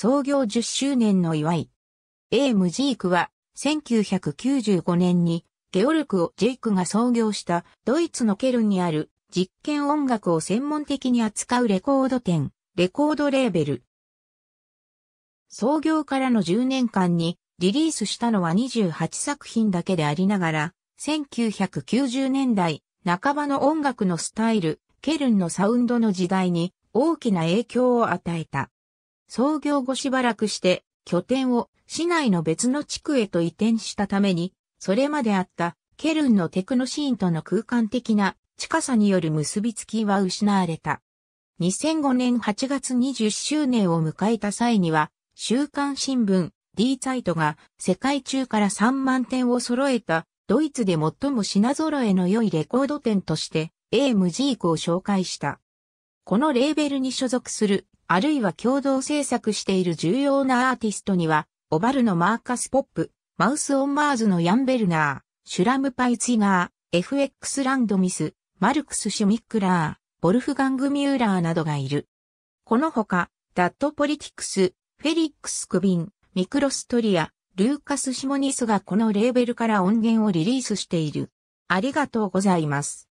創業10周年の祝い。A ムジークは1995年にゲオルクをジェイクが創業したドイツのケルンにある実験音楽を専門的に扱うレコード店、レコードレーベル。創業からの10年間にリリースしたのは28作品だけでありながら、1990年代半ばの音楽のスタイル、ケルンのサウンドの時代に大きな影響を与えた。創業後しばらくして拠点を市内の別の地区へと移転したために、それまであったケルンのテクノシーンとの空間的な近さによる結びつきは失われた。2005年8月20周年を迎えた際には、週刊新聞 D サイトが世界中から3万点を揃えたドイツで最も品揃えの良いレコード店として A m ジークを紹介した。このレーベルに所属するあるいは共同制作している重要なアーティストには、オバルのマーカス・ポップ、マウス・オン・マーズのヤン・ベルナー、シュラム・パイツィガー、FX ランドミス、マルクス・シュミックラー、ボルフガング・ミューラーなどがいる。このほか、ダット・ポリティクス、フェリックス・クビン、ミクロストリア、ルーカス・シモニスがこのレーベルから音源をリリースしている。ありがとうございます。